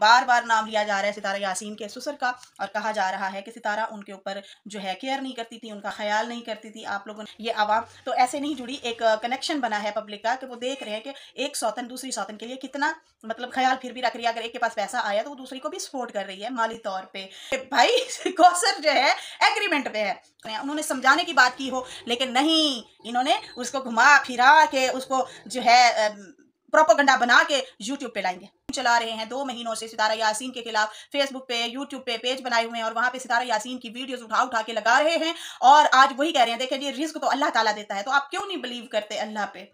बार बार नाम लिया जा रहा है सितारा यासीन के ससुर का और कहा जा रहा है कि सितारा उनके ऊपर जो है केयर नहीं करती थी उनका ख्याल नहीं करती थी आप लोगों ने ये आवाम तो ऐसे नहीं जुड़ी एक कनेक्शन बना है पब्लिक का कि वो देख रहे हैं कि एक सौतन दूसरी सौतन के लिए कितना मतलब ख्याल फिर भी रख रही है अगर एक के पास पैसा आया तो वो दूसरी को भी सपोर्ट कर रही है माली तौर पर भाई कौसर जो है एग्रीमेंट पे है उन्होंने समझाने की बात की हो लेकिन नहीं इन्होंने उसको घुमा फिरा के उसको जो है प्रोपोगंडा बना के यूट्यूब पे लाएंगे चला रहे हैं दो महीनों से सितारा यासीन के खिलाफ फेसबुक पे यूट्यूब पे पेज बनाए हुए हैं और वहां पे सितारा यासीन की वीडियोस उठा उठा के लगा रहे हैं और आज वही कह रहे हैं देखें जी रिस्क तो अल्लाह ताला देता है तो आप क्यों नहीं बिलीव करते अल्लाह पे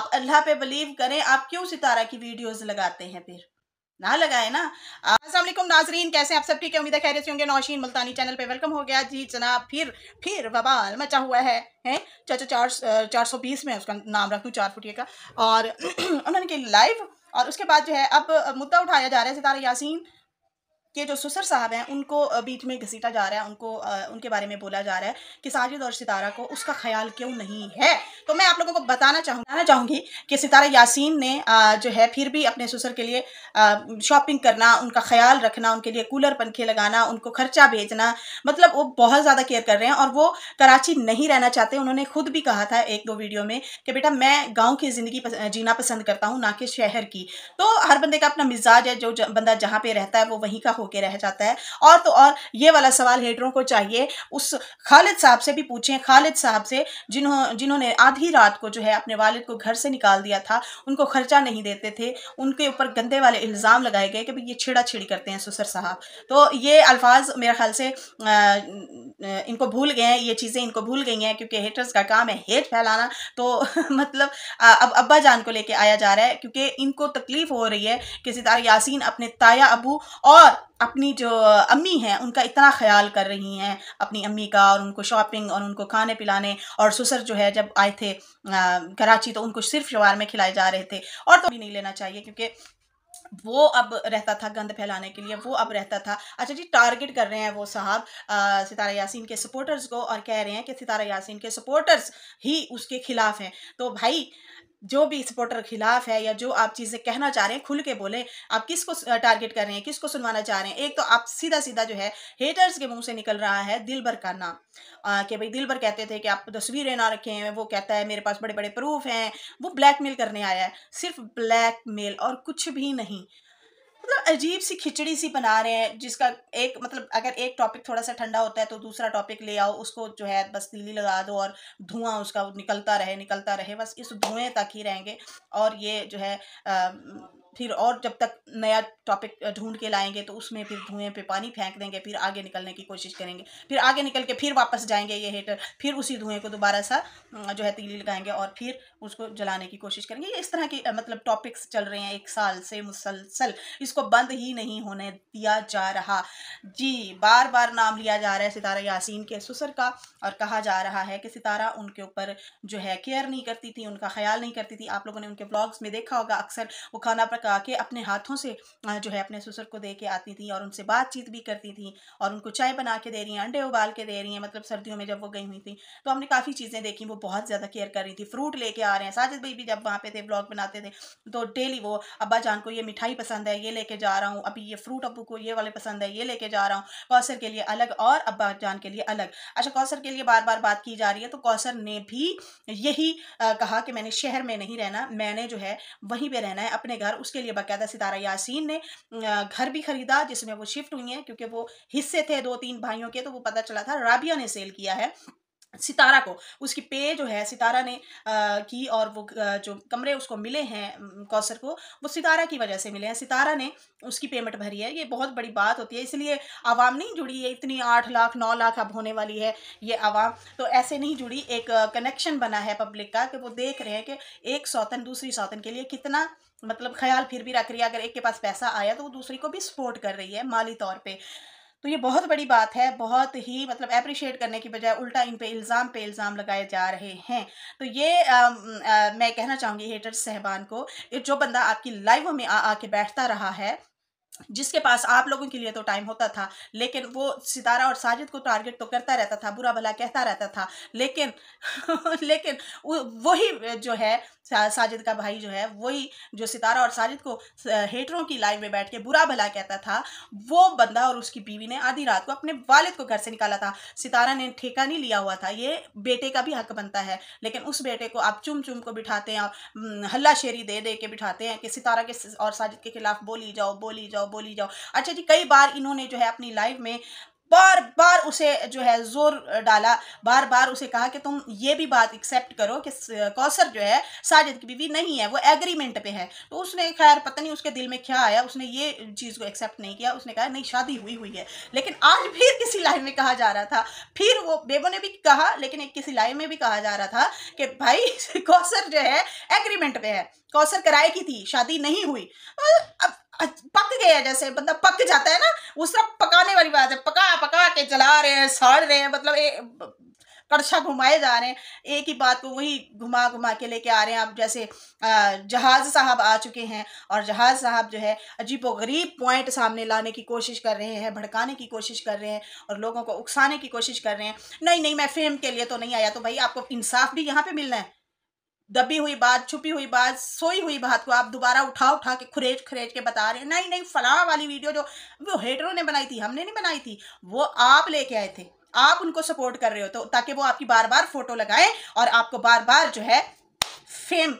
आप अल्लाह पे बिलीव करें आप क्यों सितारा की वीडियोज लगाते हैं फिर ना लगाए ना असलम नाजरीन कैसे आप सब ठीक है उम्मीद है खैरियत होंगे नौशीन मुल्तानी चैनल पे वेलकम हो गया जी जनाब फिर फिर बबाल मचा हुआ है हैं चाचा चार चार सौ बीस में उसका नाम रख दूँ चार फुटिए का और उन्होंने कही लाइव और उसके बाद जो है अब मुद्दा उठाया जा रहा है सितारा यासीन के जो सुसर साहब हैं उनको बीच में घसीटा जा रहा है उनको उनके बारे में बोला जा रहा है कि साजिद और सितारा को उसका ख्याल क्यों नहीं है तो मैं आप लोगों को बताना चाहूँ बताना चाहूँगी कि सितारा यासीन ने जो है फिर भी अपने सुसर के लिए शॉपिंग करना उनका ख्याल रखना उनके लिए कूलर पंखे लगाना उनको खर्चा भेजना मतलब वो बहुत ज़्यादा केयर कर रहे हैं और वो कराची नहीं रहना चाहते उन्होंने खुद भी कहा था एक दो वीडियो में कि बेटा मैं गाँव की ज़िंदगी जीना पसंद करता हूँ ना कि शहर की तो हर बंदे का अपना मिजाज है जो बंदा जहाँ पर रहता है वो वहीं का होके रह जाता है और तो और ये वाला सवाल हेटरों को चाहिए उस खालिद साहब से भी पूछें खालिद साहब से जिन्हों जिन्होंने आधी रात को जो है अपने वालिद को घर से निकाल दिया था उनको खर्चा नहीं देते थे उनके ऊपर गंदे वाले इल्ज़ाम लगाए गए कि भाई ये छिड़ा छिड़ी करते हैं सुसर साहब तो ये अल्फाज मेरे ख्याल से इनको भूल गए हैं ये चीज़ें इनको भूल गई हैं क्योंकि हेटर्स का काम है हेट फैलाना तो मतलब अब अब्बा जान को लेके आया जा रहा है क्योंकि इनको तकलीफ़ हो रही है कि सितार यासीन अपने ताया अबू और अपनी जो अम्मी हैं उनका इतना ख्याल कर रही हैं अपनी अम्मी का और उनको शॉपिंग और उनको खाने पिलाने और सुसर जो है जब आए थे कराची तो उनको सिर्फ शवार में खिलाए जा रहे थे और तो भी नहीं लेना चाहिए क्योंकि वो अब रहता था गंद फैलाने के लिए वो अब रहता था अच्छा जी टारगेट कर रहे हैं वो साहब सितारा यासीन के सपोर्टर्स को और कह रहे हैं कि सितारा यासीन के सपोर्टर्स ही उसके खिलाफ हैं तो भाई जो भी सपोर्टर खिलाफ है या जो आप चीज़ें कहना चाह रहे हैं खुल के बोले आप किसको टारगेट कर रहे हैं किसको सुनवाना चाह रहे हैं एक तो आप सीधा सीधा जो है हेटर्स के मुंह से निकल रहा है दिल भर का नाम कि भाई दिल भर कहते थे कि आप तस्वीरें ना रखें वो कहता है मेरे पास बड़े बड़े प्रूफ हैं वो ब्लैकमेल करने आया है सिर्फ ब्लैकमेल और कुछ भी नहीं मतलब अजीब सी खिचड़ी सी बना रहे हैं जिसका एक मतलब अगर एक टॉपिक थोड़ा सा ठंडा होता है तो दूसरा टॉपिक ले आओ उसको जो है बस तीली लगा दो और धुआं उसका निकलता रहे निकलता रहे बस इस धुएं तक ही रहेंगे और ये जो है आ, फिर और जब तक नया टॉपिक ढूंढ के लाएंगे तो उसमें फिर धुएं पे पानी फेंक देंगे फिर आगे निकलने की कोशिश करेंगे फिर आगे निकल के फिर वापस जाएंगे ये हेटर फिर उसी धुएं को दोबारा सा जो है तीली लगाएंगे और फिर उसको जलाने की कोशिश करेंगे ये इस तरह के मतलब टॉपिक्स चल रहे हैं एक साल से मुसलसल इसको बंद ही नहीं होने दिया जा रहा जी बार बार नाम लिया जा रहा है सितारा यासिन के ससुर का और कहा जा रहा है कि सितारा उनके ऊपर जो है केयर नहीं करती थी उनका ख्याल नहीं करती थी आप लोगों ने उनके ब्लॉग्स में देखा होगा अक्सर वो खाना तक के अपने हाथों से जो है अपने ससुर को दे के आती थी और उनसे बातचीत भी करती थी और उनको चाय बना के दे रही हैं अंडे उबाल के दे रही हैं मतलब सर्दियों में जब वो गई हुई थी तो हमने काफ़ी चीज़ें देखी वो बहुत ज़्यादा केयर कर रही थी फ्रूट लेके आ रहे हैं साजिद भाई भी जब वहाँ पे थे ब्लॉग बनाते थे तो डेली वो अब्बा जान को ये मिठाई पसंद है ये लेके जा रहा हूँ अभी ये फ्रूट अबू को ये वाले पसंद है ये लेके जा रहा हूँ कौसर के लिए अलग और अब्बा जान के लिए अलग अच्छा कौसर के लिए बार बार बात की जा रही है तो कौसर ने भी यही कहा कि मैंने शहर में नहीं रहना मैंने जो है वहीं पर रहना है अपने घर उस उसके लिए बाकायदा सितारा यासीन ने घर भी ख़रीदा जिसमें वो शिफ्ट हुई हैं क्योंकि वो हिस्से थे दो तीन भाइयों के तो वो पता चला था राबिया ने सेल किया है सितारा को उसकी पे जो है सितारा ने आ, की और वो जो कमरे उसको मिले हैं कौसर को वो सितारा की वजह से मिले हैं सितारा ने उसकी पेमेंट भरी है ये बहुत बड़ी बात होती है इसलिए आवाम नहीं जुड़ी है इतनी आठ लाख नौ लाख अब होने वाली है ये आवाम तो ऐसे नहीं जुड़ी एक कनेक्शन बना है पब्लिक का कि वो देख रहे हैं कि एक सौतन दूसरी सौतन के लिए कितना मतलब ख्याल फिर भी रख रही है अगर एक के पास पैसा आया तो वो दूसरी को भी सपोर्ट कर रही है माली तौर पर तो ये बहुत बड़ी बात है बहुत ही मतलब अप्रिशिएट करने की बजाय उल्टा इन पे इल्ज़ाम पे इल्ज़ाम लगाए जा रहे हैं तो ये आ, आ, मैं कहना चाहूँगी हेटर सहबान को जो बंदा आपकी लाइव में आ आके बैठता रहा है जिसके पास आप लोगों के लिए तो टाइम होता था लेकिन वो सितारा और साजिद को टारगेट तो करता रहता था बुरा भला कहता रहता था लेकिन लेकिन वही जो है साजिद का भाई जो है वही जो सितारा और साजिद को हेटरों की लाइन में बैठ के बुरा भला कहता था वो बंदा और उसकी बीवी ने आधी रात को अपने वालिद को घर से निकाला था सितारा ने ठेका नहीं लिया हुआ था ये बेटे का भी हक बनता है लेकिन उस बेटे को आप चुम चुम को बिठाते हैं हम्म, हल्ला शेरी दे दे के बिठाते हैं कि सितारा के और साजिद के खिलाफ बोली जाओ बोली जाओ बोली जाओ अच्छा जी कई बार इन्होंने जो है अपनी लाइफ में बार बार उसे जो है जोर डाला बार बार उसे कहा कि तुम ये भी बात एक्सेप्ट करो कि कौसर जो है साजिद की बीवी नहीं है वो एग्रीमेंट पे है तो उसने खैर पता नहीं उसके दिल में क्या आया उसने ये चीज़ को एक्सेप्ट नहीं किया उसने कहा नहीं शादी हुई हुई है लेकिन आज भी किसी लाइन में कहा जा रहा था फिर वो बेबो ने भी कहा लेकिन एक किसी लाइन में भी कहा जा रहा था कि भाई कौसर जो है एग्रीमेंट पे है कौसर कराए की थी शादी नहीं हुई अब पक गया जैसे मतलब पक जाता है ना उस तरह पकाने वाली बात है पका पका के जला रहे हैं सड़ रहे हैं मतलब ए, कड़छा घुमाए जा रहे हैं एक ही बात को वही घुमा घुमा के लेके आ रहे हैं आप जैसे जहाज साहब आ चुके हैं और जहाज साहब जो है अजीब गरीब पॉइंट सामने लाने की कोशिश कर रहे हैं भड़काने की कोशिश कर रहे हैं और लोगों को उकसाने की कोशिश कर रहे हैं नहीं नहीं मैं फेम के लिए तो नहीं आया तो भाई आपको इंसाफ भी यहाँ पे मिलना है दबी हुई बात छुपी हुई बात सोई हुई बात को आप दोबारा उठा उठा के खुरेज खुरेज के बता रहे हैं नहीं नहीं फलाह वाली वीडियो जो वो हेटरों ने बनाई थी हमने नहीं बनाई थी वो आप लेके आए थे आप उनको सपोर्ट कर रहे हो तो ताकि वो आपकी बार बार फोटो लगाएं और आपको बार बार जो है फेम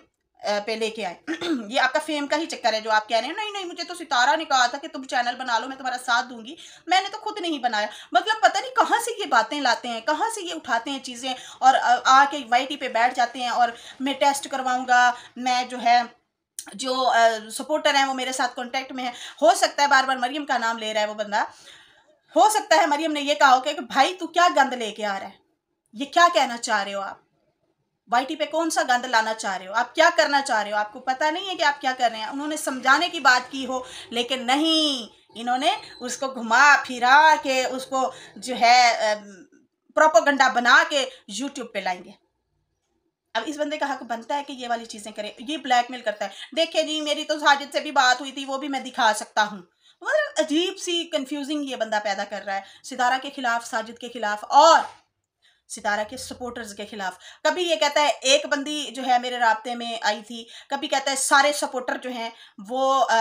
पे लेके आए ये आपका फेम का ही चक्कर है जो आप कह रहे हैं नहीं नहीं मुझे तो सितारा ने कहा था कि तुम चैनल बना लो मैं तुम्हारा साथ दूंगी मैंने तो खुद नहीं बनाया मतलब पता नहीं कहाँ से ये बातें लाते हैं कहाँ से ये उठाते हैं चीज़ें और आके वाई पे बैठ जाते हैं और मैं टेस्ट करवाऊँगा मैं जो है जो सपोर्टर हैं वो मेरे साथ कॉन्टेक्ट में है हो सकता है बार बार मरियम का नाम ले रहा है वो बंदा हो सकता है मरियम ने ये कहा हो कि भाई तू क्या गंद लेके आ रहा है ये क्या कहना चाह रहे हो आप वाइटी पे कौन सा गंद लाना चाह रहे हो आप क्या करना चाह रहे हो आपको पता नहीं है कि आप क्या कर रहे हैं उन्होंने समझाने की बात की हो लेकिन नहीं इन्होंने उसको घुमा फिरा के उसको जो है प्रोपोगंडा बना के यूट्यूब पे लाएंगे अब इस बंदे का हक बनता है कि ये वाली चीज़ें करे ये ब्लैकमेल करता है देखे जी मेरी तो साजिद से भी बात हुई थी वो भी मैं दिखा सकता हूँ मतलब अजीब सी कंफ्यूजिंग ये बंदा पैदा कर रहा है सितारा के खिलाफ साजिद के खिलाफ और सितारा के सपोर्टर्स के खिलाफ कभी ये कहता है एक बंदी जो है मेरे रबते में आई थी कभी कहता है सारे सपोर्टर जो हैं वो आ,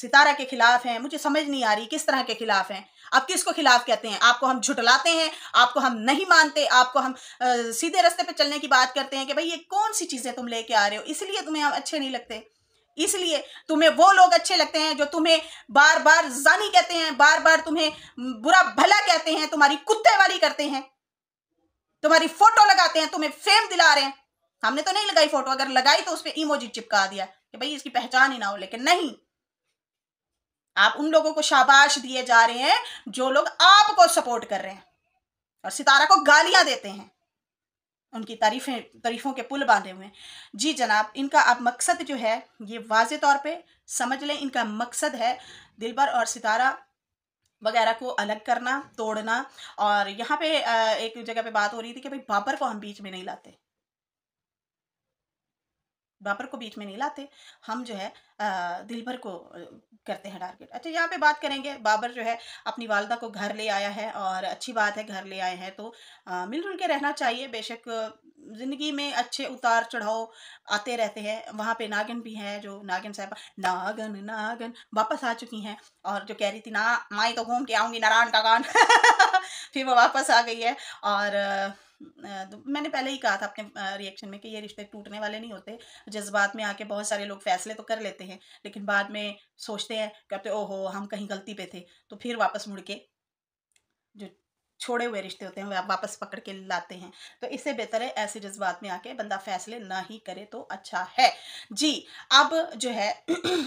सितारा के खिलाफ हैं मुझे समझ नहीं आ रही किस तरह के खिलाफ हैं आप किसको खिलाफ कहते हैं आपको हम झुटलाते हैं आपको हम नहीं मानते आपको हम आ, सीधे रस्ते पर चलने की बात करते हैं कि भाई ये कौन सी चीज़ें तुम लेके आ रहे हो इसलिए तुम्हें हम अच्छे नहीं लगते इसलिए तुम्हें वो लोग अच्छे लगते हैं जो तुम्हें बार बार जानी कहते हैं बार बार तुम्हें बुरा भला कहते हैं तुम्हारी कुत्ते वाली करते हैं तुम्हारी फोटो लगाते हैं तुम्हें फेम दिला रहे हैं हमने तो नहीं लगाई फोटो अगर लगाई तो उस पर इमोजी चिपका दिया कि भाई इसकी पहचान ही ना हो लेकिन नहीं आप उन लोगों को शाबाश दिए जा रहे हैं जो लोग आपको सपोर्ट कर रहे हैं और सितारा को गालियां देते हैं उनकी तारीफें तारीफों के पुल बांधे हुए हैं जी जनाब इनका आप मकसद जो है ये वाज तौर पे समझ लें इनका मकसद है दिलबर और सितारा वगैरह को अलग करना तोड़ना और यहाँ पे एक जगह पे बात हो रही थी कि भाई बाबर को हम बीच में नहीं लाते बाबर को बीच में नहीं लाते हम जो है दिलभर को करते हैं टारगेट अच्छा यहाँ पे बात करेंगे बाबर जो है अपनी वालदा को घर ले आया है और अच्छी बात है घर ले आए हैं तो मिलजुल के रहना चाहिए बेशक ज़िंदगी में अच्छे उतार चढ़ाव आते रहते हैं वहाँ पे नागिन भी है जो नागिन साहब नागन नागन वापस आ चुकी हैं और जो कह रही थी ना माई तो घूम के आऊँगी नारायण का गान फिर वो वापस आ गई है और तो मैंने पहले ही कहा था अपने रिएक्शन में कि ये रिश्ते टूटने वाले नहीं होते जज्बात में आके बहुत सारे लोग फैसले तो कर लेते हैं लेकिन बाद में सोचते हैं कहते ओहो हम कहीं गलती पे थे तो फिर वापस मुड़ के जो छोड़े हुए रिश्ते होते हैं वापस पकड़ के लाते हैं तो इससे बेहतर है ऐसे जज्बात में आके बंदा फैसले ना ही करे तो अच्छा है जी अब जो है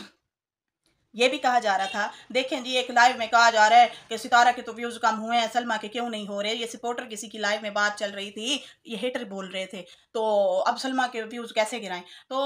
ये भी कहा जा रहा था देखें जी एक लाइव में कहा जा रहा है कि सितारा के तो व्यूज़ कम हुए हैं सलमा के क्यों नहीं हो रहे ये सपोर्टर किसी की लाइव में बात चल रही थी ये हेटर बोल रहे थे तो अब सलमा के व्यूज़ कैसे गिराएं तो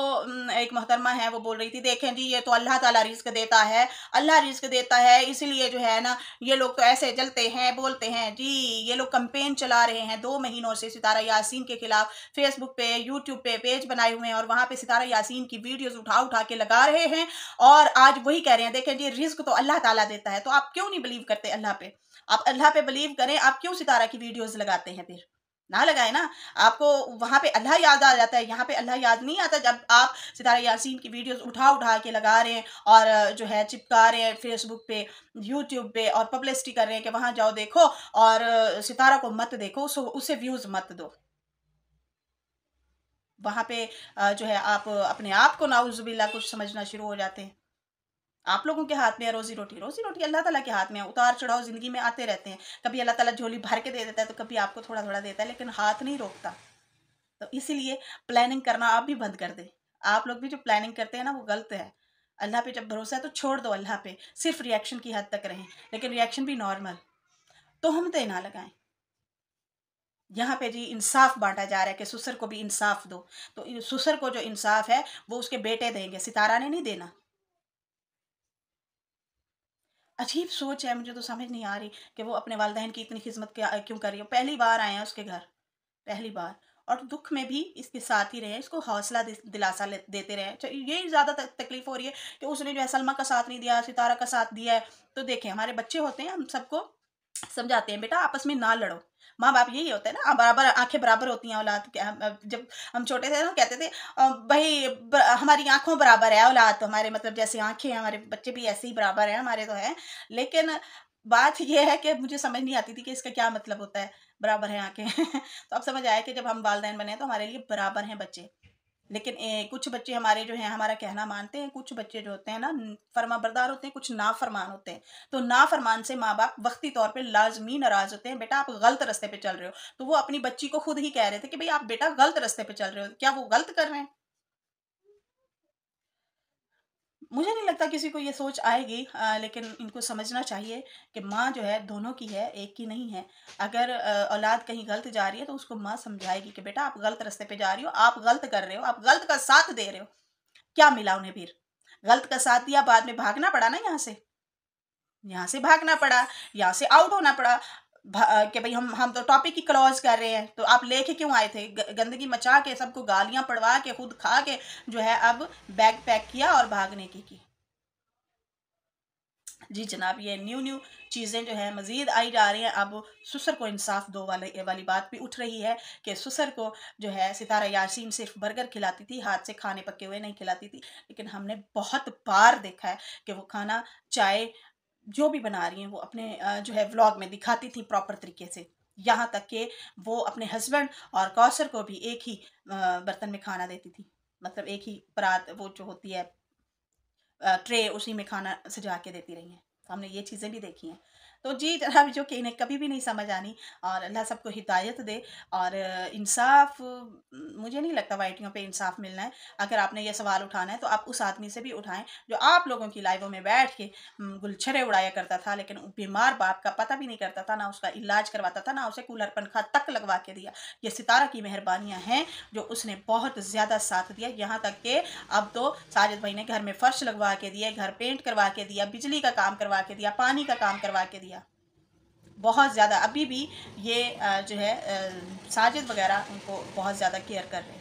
एक मोहतरमा है वो बोल रही थी देखें जी ये तो अल्लाह ताला रिस्क देता है अल्लाह रिस्क देता है इसीलिए जो है ना ये लोग तो ऐसे जलते हैं बोलते हैं जी ये लोग कंपेन चला रहे हैं दो महीनों से सितारा यासीन के खिलाफ फेसबुक पे यूट्यूब पे पेज बनाए हुए हैं और वहाँ पे सितारा यासीन की वीडियोज़ उठा उठा के लगा रहे हैं और आज वही कह रहे हैं देखें जी रिस्क तो अल्लाह ताला देता है तो आप क्यों नहीं बिलीव करते अल्लाह पे आप अल्लाह पे बिलीव करें आप क्यों सितारा की वीडियोस लगाते हैं फिर ना लगाए ना आपको वहाँ पे अल्लाह याद आ जाता है यहाँ पे अल्लाह याद नहीं आता जब आप सितारा यासीन की वीडियोस उठा उठा के लगा रहे हैं और जो है चिपका रहे हैं फेसबुक पे यूट्यूब पे और पब्लिसिटी कर रहे हैं कि वहाँ जाओ देखो और सितारा को मत देखो सो उसे व्यूज़ मत दो वहाँ पे जो है आप अपने आप को नाउजुबिल्ला कुछ समझना शुरू हो जाते हैं आप लोगों के हाथ में है रोजी रोटी रोजी रोटी अल्लाह ताला के हाथ में है उतार चढ़ाव ज़िंदगी में आते रहते हैं कभी अल्लाह ताला झोली भर के दे देता है तो कभी आपको थोड़ा थोड़ा देता है लेकिन हाथ नहीं रोकता तो इसीलिए प्लानिंग करना आप भी बंद कर दें आप लोग भी जो प्लानिंग करते हैं ना वो गलत है अल्लाह पे जब भरोसा है तो छोड़ दो अल्लाह पे सिर्फ रिएक्शन की हद तक रहें लेकिन रिएक्शन भी नॉर्मल तो हम तो ना लगाएं यहाँ पे जी इंसाफ बांटा जा रहा है कि सुसर को भी इंसाफ दो तो सुसर को जो इंसाफ है वो उसके बेटे देंगे सितारा ने नहीं देना अजीब सोच है मुझे तो समझ नहीं आ रही कि वो अपने वालदेन की इतनी खिदमत क्यों कर रही हो पहली बार आए हैं उसके घर पहली बार और दुख में भी इसके साथ ही रहे इसको हौसला दिलासा देते रहे अच्छा, यही ज़्यादा तकलीफ हो रही है कि उसने जो है सलमा का साथ नहीं दिया सितारा का साथ दिया है तो देखें हमारे बच्चे होते हैं हम सबको समझाते हैं बेटा आपस में ना लड़ो माँ बाप यही होता है ना हाँ, बराबर आंखें बराबर होती हैं औलाद जब हम छोटे थे ना कहते थे भाई हमारी आंखों बराबर है औलाद तो हमारे मतलब जैसे आंखें हैं हमारे बच्चे भी ऐसे ही बराबर हैं हमारे तो हैं लेकिन बात यह है कि मुझे समझ नहीं आती थी कि इसका क्या मतलब होता है बराबर है आंखें तो अब समझ आया कि जब हम वालदेन बने तो हमारे लिए बराबर हैं बच्चे लेकिन ए, कुछ बच्चे हमारे जो हैं हमारा कहना मानते हैं कुछ बच्चे जो होते हैं ना फरमा बरदार होते हैं कुछ नाफरमान होते हैं तो ना फरमान से माँ बाप वक्ती तौर पर लाजमी नाराज होते हैं बेटा आप गलत रस्ते पर चल रहे हो तो वो अपनी बच्ची को खुद ही कह रहे थे कि भाई आप बेटा गलत रस्ते पर चल रहे हो क्या वो गलत कर रहे हैं मुझे नहीं लगता किसी को ये सोच आएगी आ, लेकिन इनको समझना चाहिए कि माँ जो है दोनों की है एक की नहीं है अगर औलाद कहीं गलत जा रही है तो उसको माँ समझाएगी कि बेटा आप गलत रास्ते पे जा रही हो आप गलत कर रहे हो आप गलत का साथ दे रहे हो क्या मिला उन्हें फिर गलत का साथ दिया बाद में भागना पड़ा ना यहाँ से यहाँ से भागना पड़ा यहाँ से आउट होना पड़ा कि भाई हम हम तो टॉपिक की क्लोज कर रहे हैं तो आप लेके क्यों आए थे गंदगी मचा के सबको गालियां पड़वा के खुद खा के जो है अब बैग पैक किया और भागने की की जी जनाब ये न्यू न्यू चीज़ें जो है मज़ीद आई जा रही हैं अब सुसर को इंसाफ दो वाले वाली बात भी उठ रही है कि सुसर को जो है सितारा यासीन सिर्फ बर्गर खिलाती थी हाथ से खाने पके हुए नहीं खिलाती थी लेकिन हमने बहुत बार देखा है कि वो खाना चाय जो भी बना रही हैं वो अपने जो है व्लॉग में दिखाती थी प्रॉपर तरीके से यहाँ तक कि वो अपने हस्बैंड और कौसर को भी एक ही बर्तन में खाना देती थी मतलब एक ही परात वो जो होती है ट्रे उसी में खाना सजा के देती रही हैं हमने ये चीज़ें भी देखी हैं तो जी जनाब जो कि इन्हें कभी भी नहीं समझ आनी और अल्लाह सबको हिदायत दे और इंसाफ मुझे नहीं लगता वाइटियों पे इंसाफ मिलना है अगर आपने ये सवाल उठाना है तो आप उस आदमी से भी उठाएं जो आप लोगों की लाइवों में बैठ के गुलछरे उड़ाया करता था लेकिन बीमार बाप का पता भी नहीं करता था ना उसका इलाज करवाता था ना उसे कूलर पंखा तक लगवा के दिया ये सितारा की मेहरबानियाँ हैं जो उसने बहुत ज़्यादा साथ दिया यहाँ तक कि अब तो साजिद भाई ने घर में फ़र्श लगवा के दिए घर पेंट करवा के दिया बिजली का काम करवा के दिया पानी का काम करवा के दिया बहुत ज़्यादा अभी भी ये जो है साजिद वगैरह उनको बहुत ज़्यादा केयर कर रहे हैं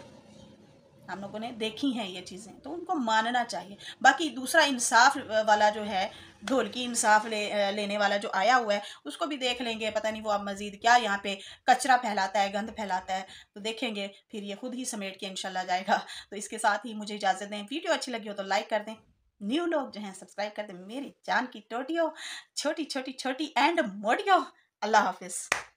हम लोगों ने देखी हैं ये चीज़ें तो उनको मानना चाहिए बाकी दूसरा इंसाफ वाला जो है ढोल की इंसाफ ले लेने वाला जो आया हुआ है उसको भी देख लेंगे पता नहीं वो अब मज़ीद क्या यहाँ पे कचरा फैलाता है गंद फैलाता है तो देखेंगे फिर ये खुद ही समेट के इंशाल्लाह जाएगा तो इसके साथ ही मुझे इजाज़त दें वीडियो अच्छी लगी हो तो लाइक कर दें न्यू लोग जो हैं सब्सक्राइब कर दें मेरी जान की टोटियो छोटी छोटी छोटी एंड मोटियो अल्लाह हाफिज़